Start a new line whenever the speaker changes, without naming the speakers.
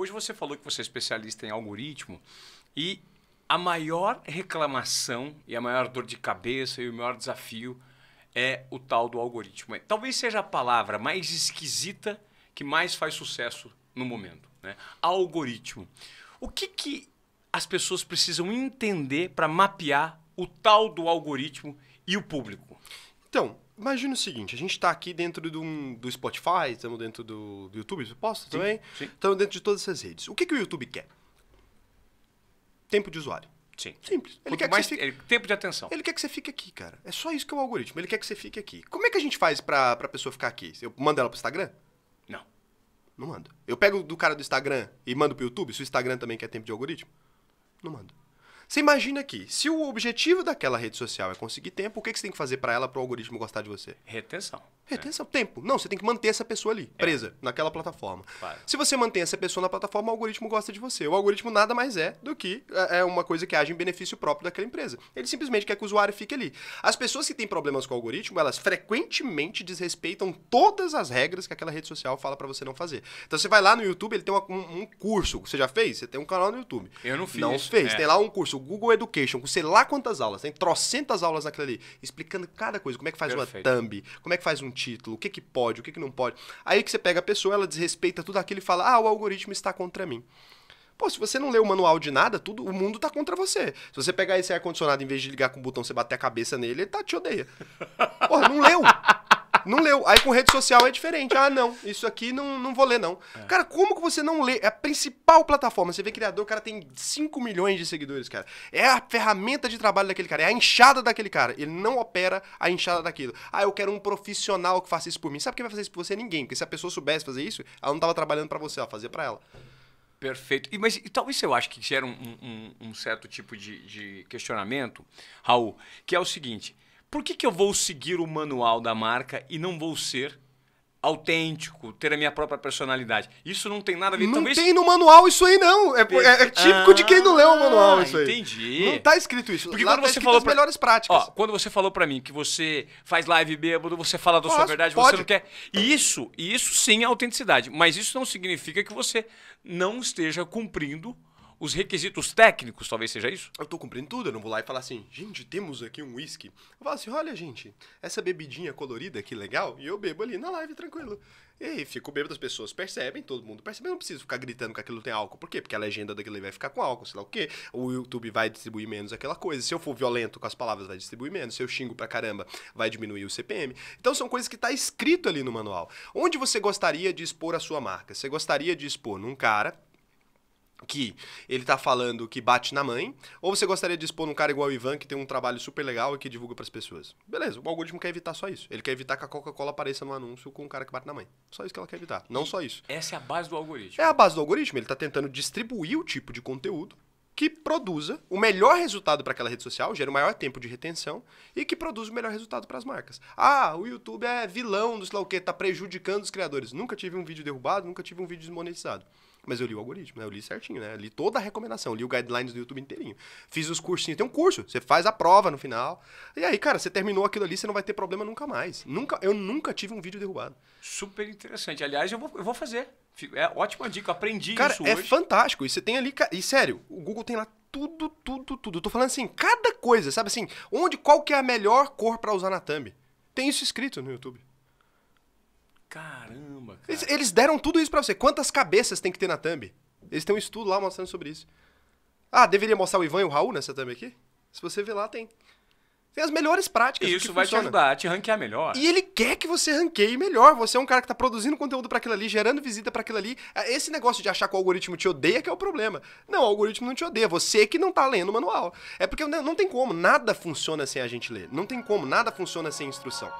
Hoje você falou que você é especialista em algoritmo e a maior reclamação e a maior dor de cabeça e o maior desafio é o tal do algoritmo. É, talvez seja a palavra mais esquisita que mais faz sucesso no momento. Né? Algoritmo. O que, que as pessoas precisam entender para mapear o tal do algoritmo e o público? Então, Imagina o seguinte,
a gente está aqui dentro do, do Spotify, estamos dentro do, do YouTube, suposto sim, também? Sim. Estamos dentro de todas essas redes. O que, que o YouTube quer? Tempo de usuário. Sim. Simples. Ele quer mais que fique... tempo de atenção. Ele quer que você fique aqui, cara. É só isso que é o algoritmo. Ele quer que você fique aqui. Como é que a gente faz para pra pessoa ficar aqui? Eu mando ela pro Instagram? Não. Não mando. Eu pego do cara do Instagram e mando pro YouTube? Se o Instagram também quer tempo de algoritmo? Não mando. Você imagina aqui, se o objetivo daquela rede social é conseguir tempo, o que, que você tem que fazer para ela, para o algoritmo gostar de você? Retenção. Retenção, é. tempo. Não, você tem que manter essa pessoa ali, é. presa, é. naquela plataforma. Claro. Se você mantém essa pessoa na plataforma, o algoritmo gosta de você. O algoritmo nada mais é do que é, é uma coisa que age em benefício próprio daquela empresa. Ele simplesmente quer que o usuário fique ali. As pessoas que têm problemas com o algoritmo, elas frequentemente desrespeitam todas as regras que aquela rede social fala para você não fazer. Então você vai lá no YouTube, ele tem um, um curso. Você já fez? Você tem um canal no YouTube.
Eu não fiz. Não fez. É. Tem
lá um curso Google Education, com sei lá quantas aulas, tem trocentas aulas naquele ali, explicando cada coisa, como é que faz Perfeito. uma thumb, como é que faz um título, o que que pode, o que que não pode. Aí que você pega a pessoa, ela desrespeita tudo aquilo e fala, ah, o algoritmo está contra mim. Pô, se você não lê o manual de nada, tudo, o mundo tá contra você. Se você pegar esse ar-condicionado, em vez de ligar com o botão, você bater a cabeça nele, ele tá, te odeia. Porra, não leu não leu. Aí com rede social é diferente. Ah, não, isso aqui não, não vou ler, não. É. Cara, como que você não lê? É a principal plataforma. Você vê criador, o cara tem 5 milhões de seguidores, cara. É a ferramenta de trabalho daquele cara, é a enxada daquele cara. Ele não opera a enxada daquilo. Ah, eu quero um profissional que faça isso por mim. Sabe quem vai fazer isso por você? Ninguém. Porque se a pessoa soubesse fazer isso, ela não tava trabalhando para você, ela fazia para ela.
Perfeito. E, mas e, talvez eu acho que gera um, um, um certo tipo de, de questionamento, Raul, que é o seguinte por que, que eu vou seguir o manual da marca e não vou ser autêntico, ter a minha própria personalidade. Isso não tem nada a ver. Não Talvez... tem
no manual isso aí, não. É, é, é típico ah, de quem não lê o ah, manual isso aí.
Entendi. Não tá escrito isso. Porque Lá quando tá você falou as pra... melhores práticas. Ó, quando você falou para mim que você faz live bêbado, você fala da sua verdade, pode. você não quer. Isso, isso sim é autenticidade. Mas isso não significa que você não esteja cumprindo os requisitos técnicos, talvez seja isso? Eu tô cumprindo tudo, eu não vou
lá e falar assim, gente, temos aqui um whisky. Eu falo assim, olha, gente, essa bebidinha colorida, que legal, e eu bebo ali na live, tranquilo. E aí, fico bêbado, as pessoas percebem, todo mundo percebe, eu não preciso ficar gritando que aquilo tem álcool. Por quê? Porque a legenda daquilo ali vai ficar com álcool, sei lá o quê. O YouTube vai distribuir menos aquela coisa. Se eu for violento com as palavras, vai distribuir menos. Se eu xingo pra caramba, vai diminuir o CPM. Então são coisas que tá escrito ali no manual. Onde você gostaria de expor a sua marca? Você gostaria de expor num cara que ele tá falando que bate na mãe, ou você gostaria de expor um cara igual o Ivan, que tem um trabalho super legal e que divulga para as pessoas? Beleza, o algoritmo quer evitar só isso. Ele quer evitar que a Coca-Cola apareça no anúncio com um cara que bate na mãe. Só isso que ela quer evitar. Não e só isso. Essa é a base do algoritmo. É a base do algoritmo. Ele tá tentando distribuir o tipo de conteúdo que produza o melhor resultado para aquela rede social, gera o maior tempo de retenção e que produza o melhor resultado para as marcas. Ah, o YouTube é vilão do sei lá o que, tá prejudicando os criadores. Nunca tive um vídeo derrubado, nunca tive um vídeo desmonetizado. Mas eu li o algoritmo, né? Eu li certinho, né? li toda a recomendação, li o guidelines do YouTube inteirinho. Fiz os cursinhos. Tem um curso, você faz a prova no final. E aí, cara, você terminou aquilo ali, você não vai ter problema nunca mais. Nunca, eu
nunca tive um vídeo derrubado. Super interessante. Aliás, eu vou, eu vou fazer. É ótima dica, aprendi cara, isso é hoje. é
fantástico. E você tem ali... E sério, o Google tem lá tudo, tudo, tudo. Eu tô falando assim, cada coisa, sabe assim? Onde, qual que é a melhor cor para usar na thumb? Tem isso escrito no YouTube. Caramba, cara. Eles, eles deram tudo isso para você. Quantas cabeças tem que ter na thumb? Eles têm um estudo lá mostrando sobre isso. Ah, deveria mostrar o Ivan e o Raul nessa thumb aqui? Se você ver lá, tem. Tem as melhores práticas. E isso vai funciona. te ajudar
a te ranquear melhor. E ele
quer que você ranqueie melhor. Você é um cara que está produzindo conteúdo para aquilo ali, gerando visita para aquilo ali. Ah, esse negócio de achar que o algoritmo te odeia que é o problema. Não, o algoritmo não te odeia. Você que não está lendo o manual. É porque não tem como. Nada funciona sem a gente ler. Não tem como. Nada funciona sem instrução.